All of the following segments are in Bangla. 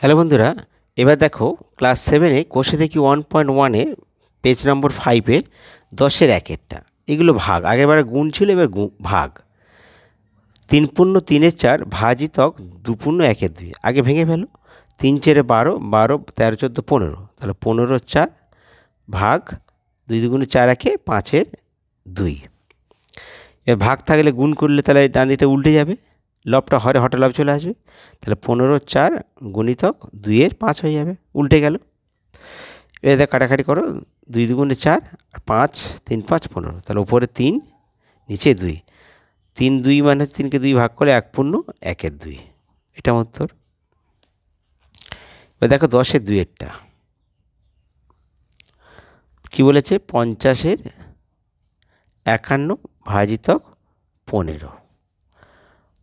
হ্যালো বন্ধুরা এবার দেখো ক্লাস সেভেনে কোষে দেখি ওয়ান পয়েন্ট ওয়ানে পেজ নম্বর ফাইভে দশের একেরটা এগুলো ভাগ আগেরবারে গুণ ছিল এবার ভাগ তিন পূর্ণ তিনের চার ভাজিতক দুপূর্ণ একের দুই আগে ভেঙে ফেলো তিন চেরে বারো বারো তেরো চোদ্দো পনেরো তাহলে পনেরো চার ভাগ দুই দুগুণে চার একে পাঁচের দুই এবার ভাগ থাকলে গুণ করলে তাহলে ডান দিকটা উল্টে যাবে লবটা হরে হটে লব চলে আসবে তাহলে পনেরো চার গুণিতক দুইয়ের পাঁচ হয়ে যাবে উল্টে গেল এতে কাটাকাটি করো দুই দুগুণে চার আর পাঁচ তিন পাঁচ পনেরো তাহলে উপরে তিন নিচে দুই তিন দুই মানে তিনকে দুই ভাগ করে এক পূর্ণ একের দুই এটা উত্তর এবার দেখো দশের দুইয়েরটা কি বলেছে পঞ্চাশের একান্ন ভাজিতক পনেরো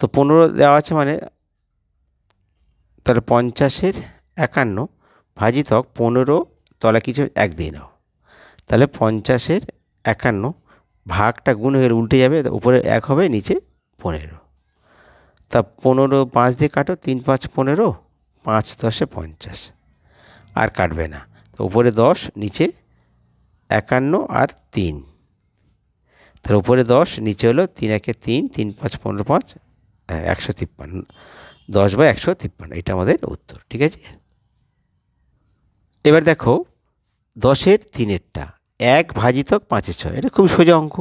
তো পনেরো দেওয়া আছে মানে তাহলে পঞ্চাশের একান্ন ভাজিতক পনেরো তলা কিছু এক দিয়ে নাও তাহলে পঞ্চাশের একান্ন ভাগটা গুণ হয়ে উল্টে যাবে উপরে এক হবে নিচে পনেরো তা পনেরো পাঁচ দিয়ে কাটো তিন পাঁচ পনেরো পাঁচ দশে পঞ্চাশ আর কাটবে না তো উপরে দশ নিচে একান্ন আর তিন তাহলে উপরে দশ নিচে হলো তিন একে তিন তিন পাঁচ পনেরো পাঁচ একশো তিপ্পান্ন দশ বাই একশো তিপ্পান্ন এটা আমাদের উত্তর ঠিক আছে এবার দেখো দশের তিনেরটা এক ভাজিতক পাঁচের ছয় এটা খুব সোজা অঙ্ক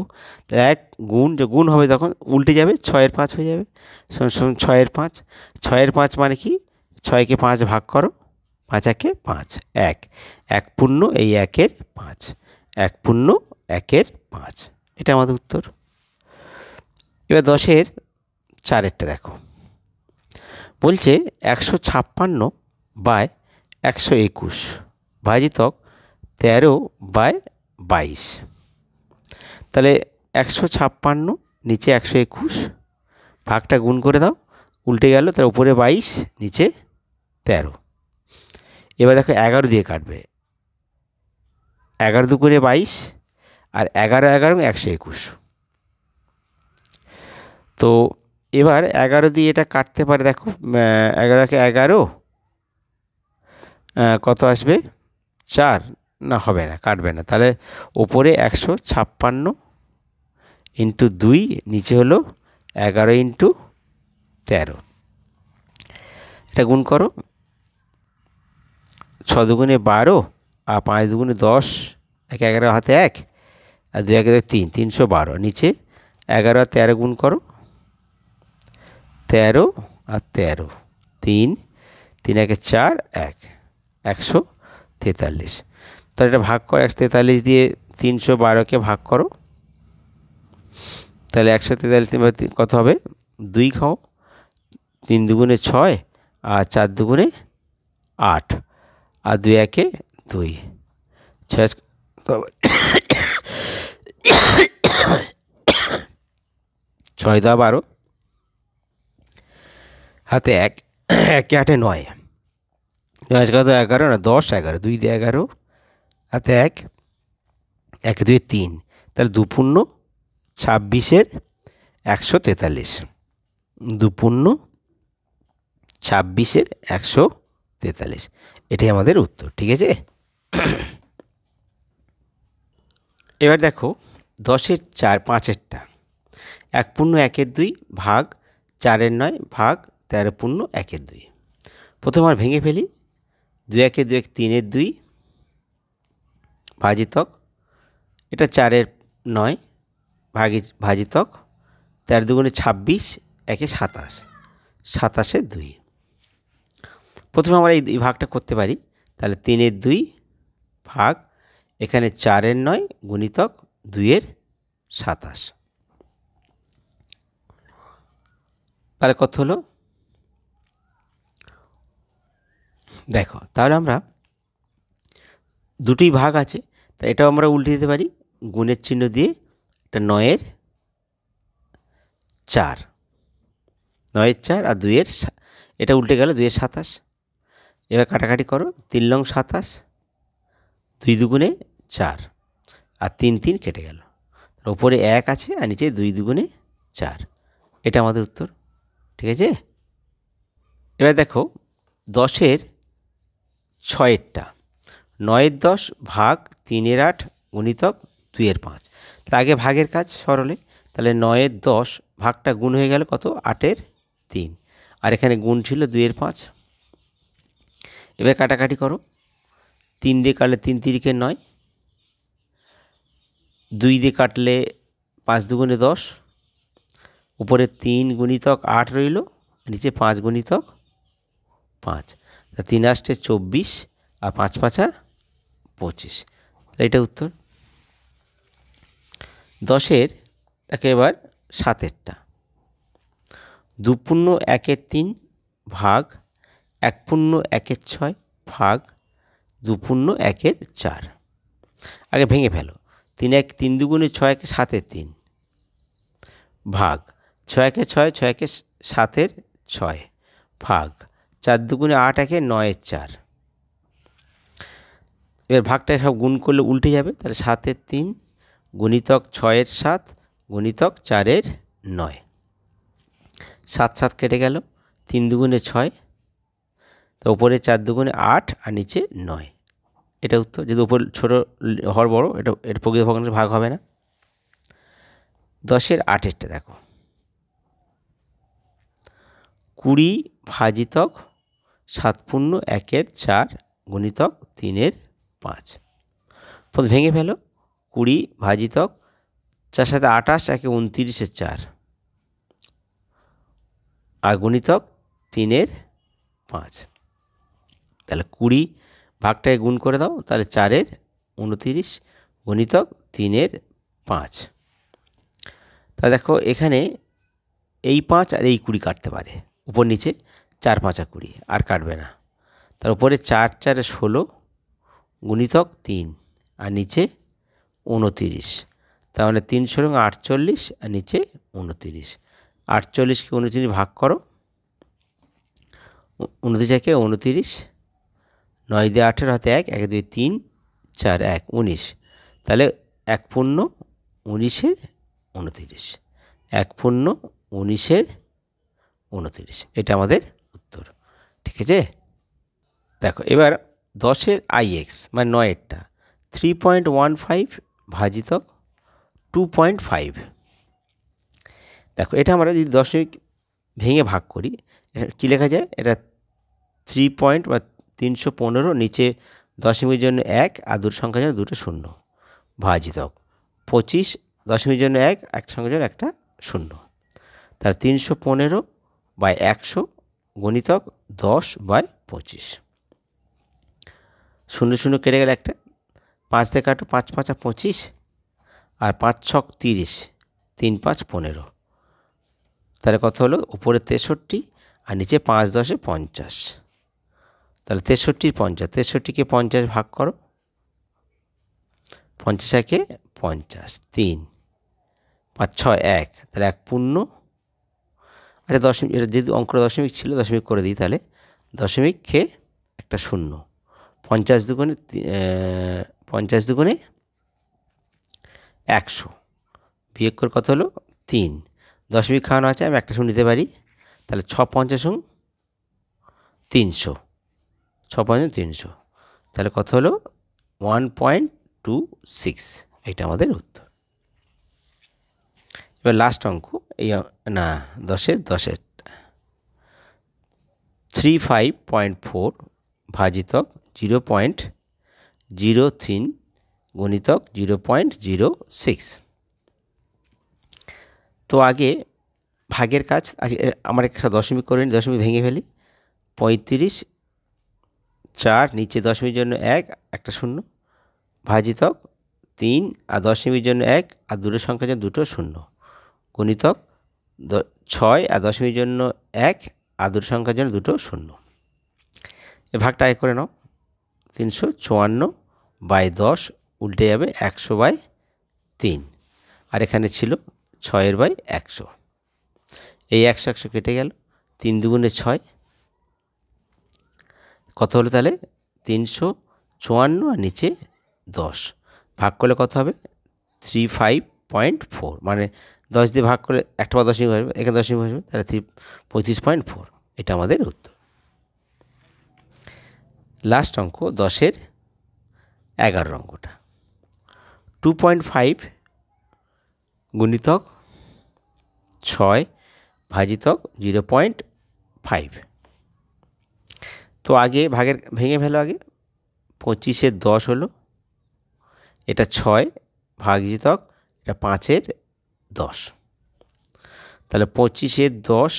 তো এক গুণ যে গুণ হবে তখন উল্টে যাবে ছয়ের পাঁচ হয়ে যাবে ছয়ের পাঁচ ছয়ের পাঁচ মানে কি ছয়কে পাঁচ ভাগ করো পাঁচ একে পাঁচ এক এক পূর্ণ এই একের পাঁচ এক পূর্ণ একের পাঁচ এটা আমাদের উত্তর এবার দশের চারেরটা দেখো বলছে একশো ছাপ্পান্ন বাই একশো একুশ ভাজিতক তেরো বাই বাইশ তাহলে একশো ছাপ্পান্ন নিচে একশো একুশ ভাগটা গুণ করে দাও উল্টে গেল তার উপরে বাইশ নিচে তেরো এবার দেখো এগারো দিয়ে কাটবে এগারো দু করে বাইশ আর এগারো এগারো একশো একুশ তো এবার এগারো দিয়ে এটা কাটতে পারে দেখো এগারোকে এগারো কত আসবে চার না হবে না কাটবে না তাহলে ওপরে একশো ছাপ্পান্ন ইন্টু দুই নিচে হলো এগারো ইন্টু তেরো এটা গুণ করো ছ দুগুণে বারো আর পাঁচ দুগুণে দশ এক এগারো হাতে এক আর দু একে তিন তিনশো বারো নিচে এগারো তেরো গুণ করো তেরো আর তেরো তিন তিন একে চার এক একশো তেতাল্লিশ তাহলে এটা ভাগ করো একশো তেতাল্লিশ দিয়ে তিনশো বারোকে ভাগ করো তাহলে একশো তেতাল্লিশ কত হবে দুই খাও তিন দুগুণে ছয় আর চার দুগুণে আট আর দুই একে দুই ছয় ছয় দা বারো হাতে এক একে আটে নয় আজকে হাতে এগারো না দশ এগারো দুই দিয়ে এগারো হাতে এক এক দুই তিন তাহলে দুপূর্ণ ছাব্বিশের একশো তেতাল্লিশ দুপূর্ণ ছাব্বিশের একশো তেতাল্লিশ এটাই আমাদের উত্তর ঠিক আছে এবার দেখো দশের চার পাঁচেরটা এক পূর্ণ একের দুই ভাগ চারের নয় ভাগ তেরো পূর্ণ একের দুই প্রথম আর ভেঙে ফেলি দুই একে দু এক তিনের দুই ভাজিতক এটা চারের নয় ভাগি ভাজিতক তেরো দুগুণে ছাব্বিশ একে সাতাশ সাতাশে দুই প্রথমে আমরা এই ভাগটা করতে পারি তাহলে তিনের দুই ভাগ এখানে চারের নয় গুণিতক দুইয়ের সাতাশ তাহলে কত হলো দেখো তাহলে আমরা দুটি ভাগ আছে তা এটাও আমরা উল্টে দিতে পারি গুণের চিহ্ন দিয়ে এটা নয়ের চার নয়ের চার আর দুইয়ের এটা উল্টে গেল দুইয়ের সাতাশ এবার কাটাকাটি করো তিন লং সাতাশ দুই দুগুণে চার আর তিন তিন কেটে গেল ওপরে এক আছে আর নিচে দুই দুগুণে চার এটা আমাদের উত্তর ঠিক আছে এবার দেখো দশের ছয়েরটা নয়ের দশ ভাগ তিনের আট গুণিতক দুইয়ের পাঁচ তার আগে ভাগের কাজ সরলে তাহলে নয়ের দশ ভাগটা গুণ হয়ে গেল কত আটের তিন আর এখানে গুণ ছিল দুইয়ের পাঁচ এবার কাটাকাটি করো তিন দিয়ে কাটলে তিন তিরিকে নয় দুই দিয়ে কাটলে পাঁচ দুগুণে দশ উপরে তিন গুণিতক আট রইল নিচে পাঁচ গুণিতক পাঁচ তা তিন আষ্টে চব্বিশ আর পাঁচ পাঁচা পঁচিশ এটা উত্তর দশের একেবার সাতেরটা দুপূর্ণ একের তিন ভাগ এক পূর্ণ একের ছয় ভাগ দুপূর্ণ একের চার আগে ভেঙে ফেলো তিন এক তিন দুগুণে ছয় একে সাতের তিন ভাগ ছয় একে ছয় ছয় একে সাতের ছয় ভাগ চার দুগুণে আট একে নয়ের চার এবার ভাগটা সব গুণ করলে উল্টে যাবে তাহলে সাতের তিন গুণিতক ছয়ের সাত গুণিতক চারের নয় সাত সাত কেটে গেল তিন দুগুণে ছয় তো ওপরে চার দুগুণে আট আর নিচে নয় এটা উত্তর যদি উপর ছোটো হর বড় এটা এটা প্রকৃত ভগ্নাংশ ভাগ হবে না দশের আটেরটা দেখো কুড়ি ভাজিতক সাত একের চার গুণিতক তিনের পাঁচ পদ ভেঙে ফেলো কুড়ি ভাজিতক চার সাথে আঠাশ একে উনত্রিশের চার আর গুণিতক তিনের পাঁচ তাহলে কুড়ি ভাগটাকে গুণ করে দাও তাহলে চারের উনতিরিশ গণিতক তিনের পাঁচ তা দেখো এখানে এই পাঁচ আর এই কুড়ি কাটতে পারে উপর নিচে চার পাঁচা কুড়ি আর কাটবে না তার উপরে চার চারে ষোলো গুণিতক তিন আর নিচে উনতিরিশ তাহলে তিন ষোলো আটচল্লিশ আর নিচে উনতিরিশ আটচল্লিশকে উনতিরিশ ভাগ করো উনতিরিশ একে উনতিরিশ নয় দিয়ে আঠেরো হাতে এক এক দুই তিন চার এক উনিশ তাহলে এক পূর্ণ উনিশের উনতিরিশ এক পূর্ণ উনিশের উনতিরিশ এটা আমাদের ঠিক আছে দেখো এবার দশের আইএক্স মানে নয়েরটা থ্রি পয়েন্ট ওয়ান ফাইভ ভাজিতক টু পয়েন্ট ফাইভ দেখো এটা আমরা যদি দশমিক ভেঙে ভাগ করি কী লেখা যায় এটা থ্রি পয়েন্ট বা তিনশো পনেরো নিচে দশমীর জন্য এক আর দুটো সংখ্যার জন্য দুটো শূন্য ভাজিতক পঁচিশ দশমীর জন্য এক এক সংখ্যার জন্য একটা শূন্য তার তিনশো পনেরো বাই একশো গণিতক দশ বাই পঁচিশ শূন্য শূন্য কেটে গেলে একটা পাঁচ থেকে কাটো পাঁচ পাঁচ পঁচিশ আর পাঁচ ছক তিরিশ তিন পাঁচ পনেরো তাহলে কত হলো উপরে তেষট্টি আর নিচে পাঁচ দশে পঞ্চাশ তাহলে তেষট্টির পঞ্চাশ তেষট্টিকে পঞ্চাশ ভাগ করো পঞ্চাশ একে পঞ্চাশ তিন পাঁচ ছয় এক তাহলে এক পূর্ণ আচ্ছা দশমিক এটা যেহেতু অঙ্ক দশমিক ছিল দশমিক করে দিই তাহলে দশমিক খেয়ে একটা শূন্য পঞ্চাশ দুগুণে পঞ্চাশ দুগুণে একশো বিয়োগ করে কত হলো তিন দশমিক খাওয়ানো আছে আমি একটা শূন্য নিতে পারি তাহলে ছ পঞ্চাশ তিনশো ছ পঞ্চাশ তিনশো তাহলে কত হলো ওয়ান পয়েন্ট টু সিক্স এটা আমাদের উত্তর এবার লাস্ট অঙ্ক এই না দশের দশের থ্রি ফাইভ পয়েন্ট ফোর ভাজিতক জিরো পয়েন্ট জিরো থ্রিন গণিতক জিরো পয়েন্ট জিরো সিক্স তো আগে ভাগের কাজ আমার একটা দশমিক করে নিই দশমিক ভেঙে ফেলি পঁয়ত্রিশ চার নিচে দশমীর জন্য এক একটা শূন্য ভাজিতক তিন আর দশমীর জন্য এক আর দুটো সংখ্যা জন্য দুটো শূন্য গুণিতক ছয় আর দশমীর জন্য এক আর দুটো সংখ্যার জন্য দুটো শূন্য এ ভাগটা আয় করে নাও তিনশো চুয়ান্ন বাই দশ উল্টে যাবে একশো বাই তিন আর এখানে ছিল ছয়ের বাই একশো এই একশো একশো কেটে গেল তিন দুগুণে ছয় কত হলো তাহলে তিনশো চুয়ান্ন আর নিচে দশ ভাগ করলে কত হবে থ্রি ফাইভ পয়েন্ট ফোর মানে দশ দিয়ে ভাগ করে একটা বা দশমিক আসবে এখানে দশমিক আসবে তাহলে থ্রি পঁয়ত্রিশ পয়েন্ট ফোর এটা আমাদের উত্তর লাস্ট অঙ্ক দশের এগারো অঙ্কটা টু পয়েন্ট ফাইভ গুণিতক ছয় ভাজিতক জিরো পয়েন্ট ফাইভ তো আগে ভাগের ভেঙে ফেলো আগে পঁচিশের দশ হলো এটা ছয় ভাগজিতক এটা পাঁচের দশ তাহলে পঁচিশে দশ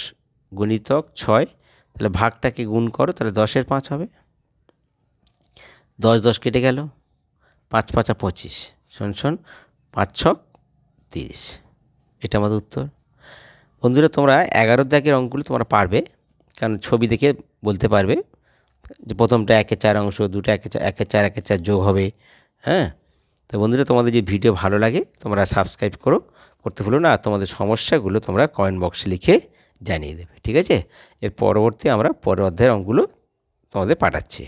গুণিতক ছয় তাহলে ভাগটাকে গুণ করো তাহলে দশের পাঁচ হবে দশ দশ কেটে গেল পাঁচ পাঁচা পঁচিশ শোন শোন পাঁচ ছক তিরিশ এটা আমাদের উত্তর বন্ধুরা তোমরা এগারো দাগের অঙ্কগুলো তোমরা পারবে কারণ ছবি দেখে বলতে পারবে যে প্রথমটা একে চার অংশ দুটো একে চার একে চার একে চার যোগ হবে হ্যাঁ তো বন্ধুরা তোমাদের যদি ভিডিও ভালো লাগে তোমরা সাবস্ক্রাইব করো করতে ভুলো না তোমাদের সমস্যাগুলো তোমরা কমেন্ট বক্সে লিখে জানিয়ে দেবে ঠিক আছে এর পরবর্তী আমরা পরের অধ্যায়ের অঙ্কগুলো তোমাদের পাঠাচ্ছি